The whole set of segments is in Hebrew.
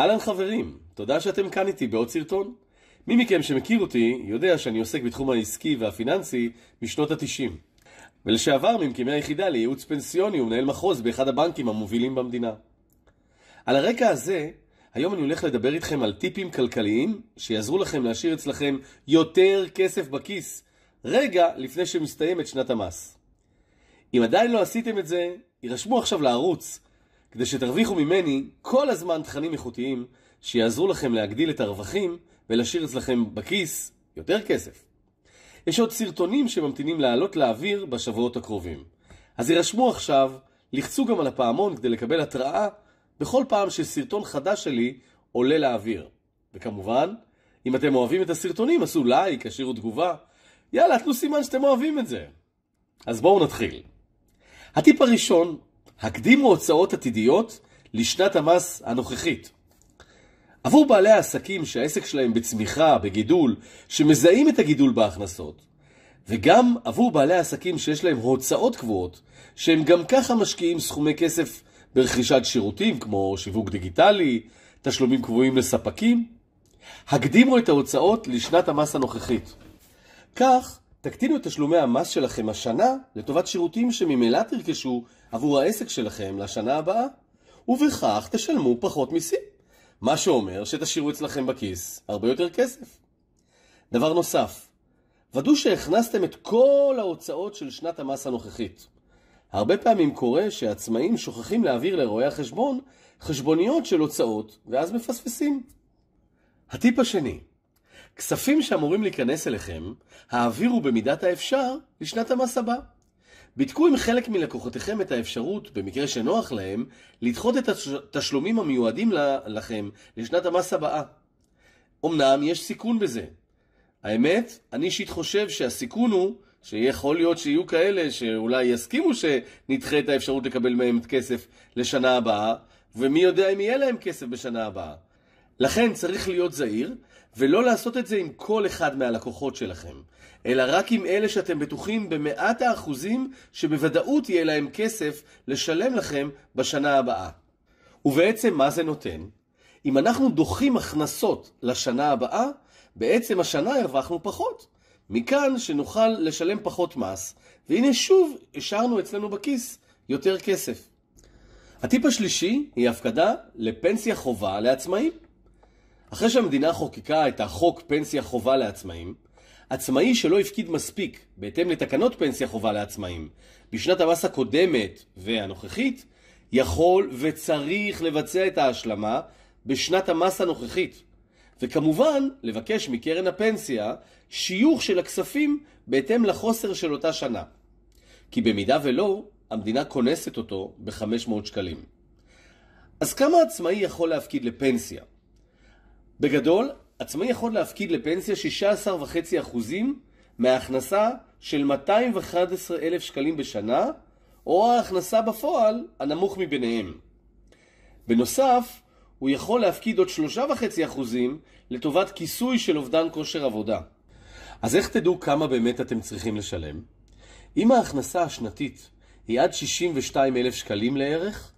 אהלן חברים, תודה שאתם כאן איתי בעוד סרטון. מי מכם שמכיר אותי יודע שאני עוסק בתחום העסקי והפיננסי משנות ה-90. ולשעבר ממקימי היחידה לייעוץ פנסיוני ומנהל מחוז באחד הבנקים המובילים במדינה. על הרקע הזה, היום אני הולך לדבר איתכם על טיפים כלכליים שיעזרו לכם להשאיר אצלכם יותר כסף בכיס רגע לפני שמסתיימת שנת המס. אם עדיין לא עשיתם את זה, יירשמו עכשיו לערוץ כדי שתרוויחו ממני כל הזמן תכנים איכותיים שיעזרו לכם להגדיל את הרווחים ולהשאיר אצלכם בכיס יותר כסף. יש עוד סרטונים שממתינים לעלות לאוויר בשבועות הקרובים. אז יירשמו עכשיו, לחצו גם על הפעמון כדי לקבל התראה בכל פעם שסרטון חדש שלי עולה לאוויר. וכמובן, אם אתם אוהבים את הסרטונים, עשו לייק, השאירו תגובה. יאללה, תנו סימן שאתם אוהבים את זה. אז בואו נתחיל. הטיפ הראשון הקדימו הוצאות עתידיות לשנת המס הנוכחית. עבור בעלי העסקים שהעסק שלהם בצמיחה, בגידול, שמזהים את הגידול בהכנסות, וגם עבור בעלי העסקים שיש להם הוצאות קבועות, שהם גם ככה משקיעים סכומי כסף ברכישת שירותים כמו שיווק דיגיטלי, תשלומים קבועים לספקים, הקדימו את ההוצאות לשנת המס הנוכחית. כך, תקטינו את תשלומי המס שלכם השנה לטובת שירותים שממילא תרכשו עבור העסק שלכם לשנה הבאה, ובכך תשלמו פחות מיסים, מה שאומר שתשאירו אצלכם בכיס הרבה יותר כסף. דבר נוסף, ודאו שהכנסתם את כל ההוצאות של שנת המס הנוכחית. הרבה פעמים קורה שעצמאים שוכחים להעביר לרואי החשבון חשבוניות של הוצאות, ואז מפספסים. הטיפ השני, כספים שאמורים להיכנס אליכם, העבירו במידת האפשר לשנת המס הבא. בדקו עם חלק מלקוחותיכם את האפשרות, במקרה שנוח להם, לדחות את התשלומים המיועדים לכם לשנת המס הבאה. אמנם יש סיכון בזה. האמת, אני אישית חושב שהסיכון הוא שיכול להיות שיהיו כאלה שאולי יסכימו שנדחה את האפשרות לקבל מהם את כסף לשנה הבאה, ומי יודע אם יהיה להם כסף בשנה הבאה. לכן צריך להיות זהיר, ולא לעשות את זה עם כל אחד מהלקוחות שלכם, אלא רק עם אלה שאתם בטוחים במאת האחוזים שבוודאות יהיה להם כסף לשלם לכם בשנה הבאה. ובעצם מה זה נותן? אם אנחנו דוחים הכנסות לשנה הבאה, בעצם השנה הרווחנו פחות. מכאן שנוכל לשלם פחות מס, והנה שוב השארנו אצלנו בכיס יותר כסף. הטיפ השלישי היא הפקדה לפנסיה חובה לעצמאים. אחרי שהמדינה חוקקה את החוק פנסיה חובה לעצמאים, עצמאי שלא הפקיד מספיק, בהתאם לתקנות פנסיה חובה לעצמאים, בשנת המס הקודמת והנוכחית, יכול וצריך לבצע את ההשלמה בשנת המס הנוכחית. וכמובן, לבקש מקרן הפנסיה שיוך של הכספים בהתאם לחוסר של אותה שנה. כי במידה ולא, המדינה קונסת אותו ב-500 שקלים. אז כמה עצמאי יכול להפקיד לפנסיה? בגדול, עצמאי יכול להפקיד לפנסיה 16.5% מההכנסה של 211,000 שקלים בשנה, או ההכנסה בפועל הנמוך מביניהם. בנוסף, הוא יכול להפקיד עוד 3.5% לטובת כיסוי של אובדן כושר עבודה. אז איך תדעו כמה באמת אתם צריכים לשלם? אם ההכנסה השנתית היא עד 62,000 שקלים לערך,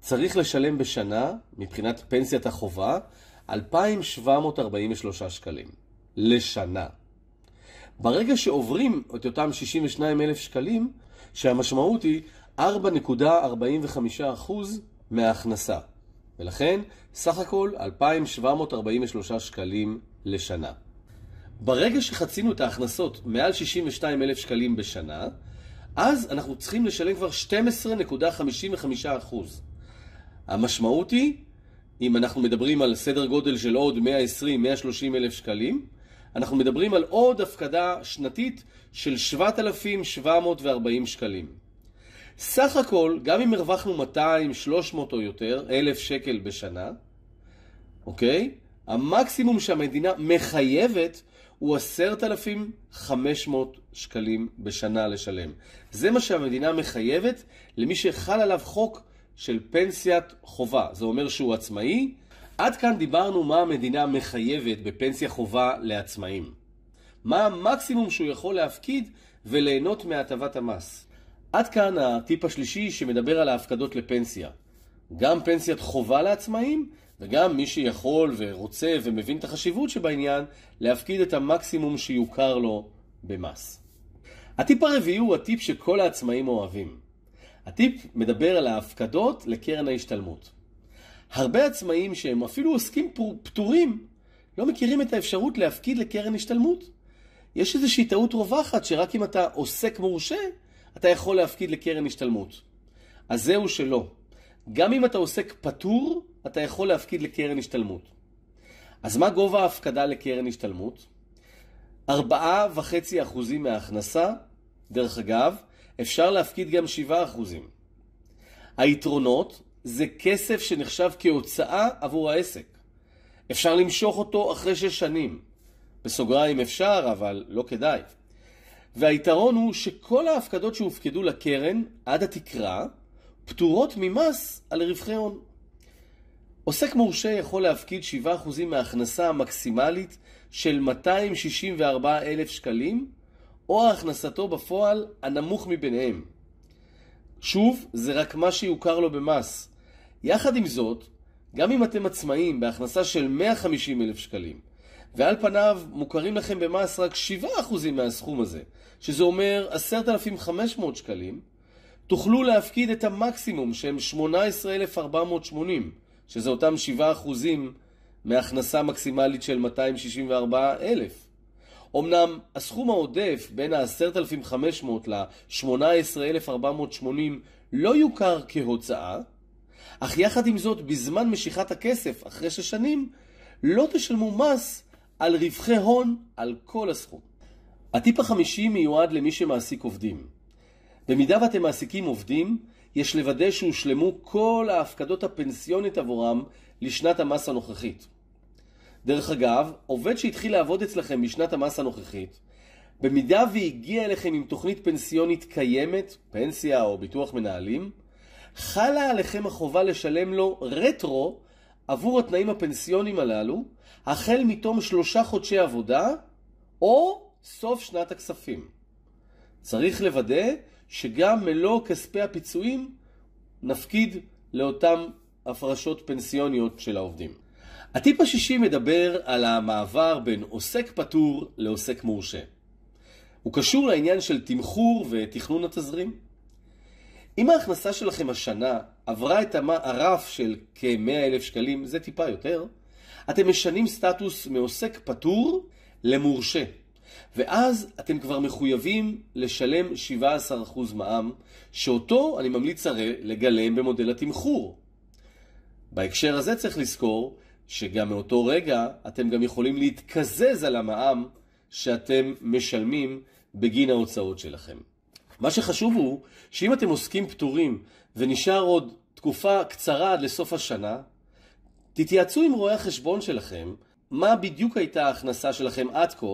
צריך לשלם בשנה, מבחינת פנסיית החובה, 2,743 שקלים לשנה. ברגע שעוברים את אותם 62,000 שקלים, שהמשמעות היא 4.45% מההכנסה. ולכן, סך הכל 2,743 שקלים לשנה. ברגע שחצינו את ההכנסות מעל 62,000 שקלים בשנה, אז אנחנו צריכים לשלם כבר 12.55%. המשמעות היא אם אנחנו מדברים על סדר גודל של עוד 120-130 אלף שקלים, אנחנו מדברים על עוד הפקדה שנתית של 7,740 שקלים. סך הכל, גם אם הרווחנו 200, 300 או יותר, אלף שקל בשנה, אוקיי? המקסימום שהמדינה מחייבת הוא 10,500 שקלים בשנה לשלם. זה מה שהמדינה מחייבת למי שחל עליו חוק של פנסיית חובה. זה אומר שהוא עצמאי. עד כאן דיברנו מה המדינה מחייבת בפנסיה חובה לעצמאים. מה המקסימום שהוא יכול להפקיד וליהנות מהטבת המס. עד כאן הטיפ השלישי שמדבר על ההפקדות לפנסיה. גם פנסיית חובה לעצמאים וגם מי שיכול ורוצה ומבין את החשיבות שבעניין, להפקיד את המקסימום שיוכר לו במס. הטיפ הרביעי הוא הטיפ שכל העצמאים אוהבים. הטיפ מדבר על ההפקדות לקרן ההשתלמות. הרבה עצמאים שהם אפילו עוסקים פטורים לא מכירים את האפשרות להפקיד לקרן השתלמות. יש איזושהי טעות רווחת שרק אם אתה עוסק מורשה, אתה יכול להפקיד לקרן השתלמות. אז זהו שלא. גם אם אתה עוסק פטור, אתה יכול להפקיד לקרן השתלמות. אז מה גובה ההפקדה לקרן השתלמות? 4.5% מההכנסה, דרך אגב, אפשר להפקיד גם 7%. היתרונות זה כסף שנחשב כהוצאה עבור העסק. אפשר למשוך אותו אחרי שש שנים. בסוגריים אפשר, אבל לא כדאי. והיתרון הוא שכל ההפקדות שהופקדו לקרן עד התקרה פטורות ממס על רווחי הון. עוסק מורשה יכול להפקיד 7% מההכנסה המקסימלית של 264,000 שקלים או הכנסתו בפועל הנמוך מביניהם. שוב, זה רק מה שיוכר לו במס. יחד עם זאת, גם אם אתם עצמאים בהכנסה של 150 אלף שקלים, ועל פניו מוכרים לכם במס רק 7% מהסכום הזה, שזה אומר 10,500 שקלים, תוכלו להפקיד את המקסימום שהם 18,480, שזה אותם 7% מהכנסה מקסימלית של 264,000. אמנם הסכום העודף בין ה-10,500 ל-18,480 לא יוכר כהוצאה, אך יחד עם זאת, בזמן משיכת הכסף, אחרי שש שנים, לא תשלמו מס על רווחי הון על כל הסכום. הטיפ החמישי מיועד למי שמעסיק עובדים. במידה ואתם מעסיקים עובדים, יש לוודא שהושלמו כל ההפקדות הפנסיונית עבורם לשנת המס הנוכחית. דרך אגב, עובד שהתחיל לעבוד אצלכם בשנת המס הנוכחית, במידה והגיע אליכם עם תוכנית פנסיונית קיימת, פנסיה או ביטוח מנהלים, חלה עליכם החובה לשלם לו רטרו עבור התנאים הפנסיונים הללו, החל מתום שלושה חודשי עבודה או סוף שנת הכספים. צריך לוודא שגם מלוא כספי הפיצויים נפקיד לאותן הפרשות פנסיוניות של העובדים. הטיפ השישי מדבר על המעבר בין עוסק פטור לעוסק מורשה. הוא קשור לעניין של תמחור ותכנון התזרים. אם ההכנסה שלכם השנה עברה את הרף של כ-100,000 שקלים, זה טיפה יותר, אתם משנים סטטוס מעוסק פטור למורשה. ואז אתם כבר מחויבים לשלם 17% מע"מ, שאותו אני ממליץ הרי לגלם במודל התמחור. בהקשר הזה צריך לזכור שגם מאותו רגע אתם גם יכולים להתקזז על המע"מ שאתם משלמים בגין ההוצאות שלכם. מה שחשוב הוא שאם אתם עוסקים פטורים ונשאר עוד תקופה קצרה עד לסוף השנה, תתייעצו עם רואי החשבון שלכם מה בדיוק הייתה ההכנסה שלכם עד כה,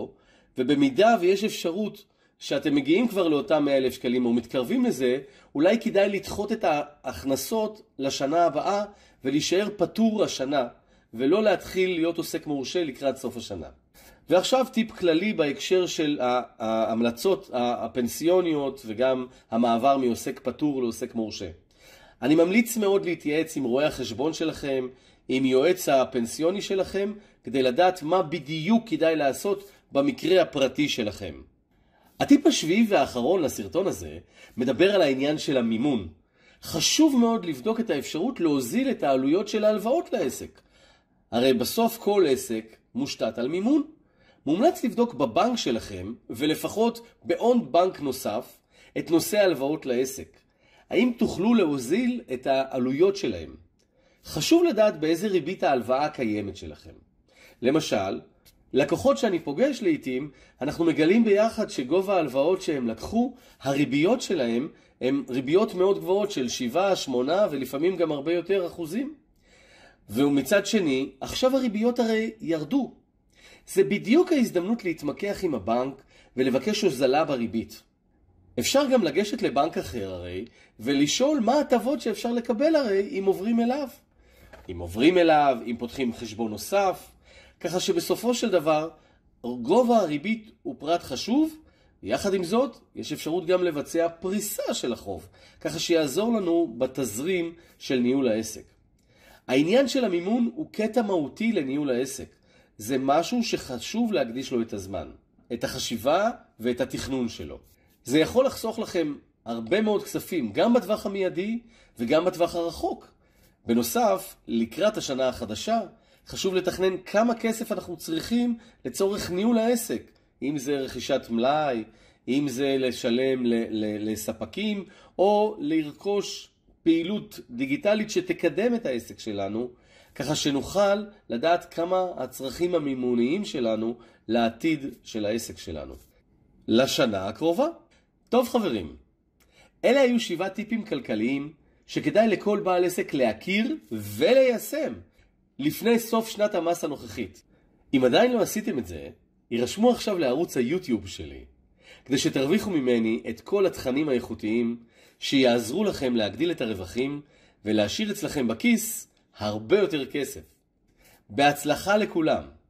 ובמידה ויש אפשרות שאתם מגיעים כבר לאותם 100 אלף שקלים או מתקרבים לזה, אולי כדאי לדחות את ההכנסות לשנה הבאה ולהישאר פטור השנה ולא להתחיל להיות עוסק מורשה לקראת סוף השנה. ועכשיו טיפ כללי בהקשר של ההמלצות הפנסיוניות וגם המעבר מעוסק פטור לעוסק מורשה. אני ממליץ מאוד להתייעץ עם רואי החשבון שלכם, עם יועץ הפנסיוני שלכם, כדי לדעת מה בדיוק כדאי לעשות במקרה הפרטי שלכם. הטיפ השביעי והאחרון לסרטון הזה מדבר על העניין של המימון. חשוב מאוד לבדוק את האפשרות להוזיל את העלויות של ההלוואות לעסק. הרי בסוף כל עסק מושתת על מימון. מומלץ לבדוק בבנק שלכם, ולפחות בהון בנק נוסף, את נושא ההלוואות לעסק. האם תוכלו להוזיל את העלויות שלהם? חשוב לדעת באיזה ריבית ההלוואה הקיימת שלכם. למשל, לקוחות שאני פוגש לעיתים, אנחנו מגלים ביחד שגובה ההלוואות שהם לקחו, הריביות שלהם הן ריביות מאוד גבוהות של 7, 8 ולפעמים גם הרבה יותר אחוזים. ומצד שני, עכשיו הריביות הרי ירדו. זה בדיוק ההזדמנות להתמקח עם הבנק ולבקש הוזלה בריבית. אפשר גם לגשת לבנק אחר הרי, ולשאול מה ההטבות שאפשר לקבל הרי אם עוברים אליו. אם עוברים אליו, אם פותחים חשבון נוסף, ככה שבסופו של דבר, גובה הריבית הוא פרט חשוב, יחד עם זאת, יש אפשרות גם לבצע פריסה של החוב, ככה שיעזור לנו בתזרים של ניהול העסק. העניין של המימון הוא קטע מהותי לניהול העסק. זה משהו שחשוב להקדיש לו את הזמן, את החשיבה ואת התכנון שלו. זה יכול לחסוך לכם הרבה מאוד כספים, גם בטווח המיידי וגם בטווח הרחוק. בנוסף, לקראת השנה החדשה, חשוב לתכנן כמה כסף אנחנו צריכים לצורך ניהול העסק, אם זה רכישת מלאי, אם זה לשלם לספקים, או לרכוש פעילות דיגיטלית שתקדם את העסק שלנו, ככה שנוכל לדעת כמה הצרכים המימוניים שלנו לעתיד של העסק שלנו. לשנה הקרובה. טוב חברים, אלה היו שבעה טיפים כלכליים שכדאי לכל בעל עסק להכיר וליישם לפני סוף שנת המס הנוכחית. אם עדיין לא עשיתם את זה, יירשמו עכשיו לערוץ היוטיוב שלי, כדי שתרוויחו ממני את כל התכנים האיכותיים שיעזרו לכם להגדיל את הרווחים ולהשאיר אצלכם בכיס הרבה יותר כסף. בהצלחה לכולם!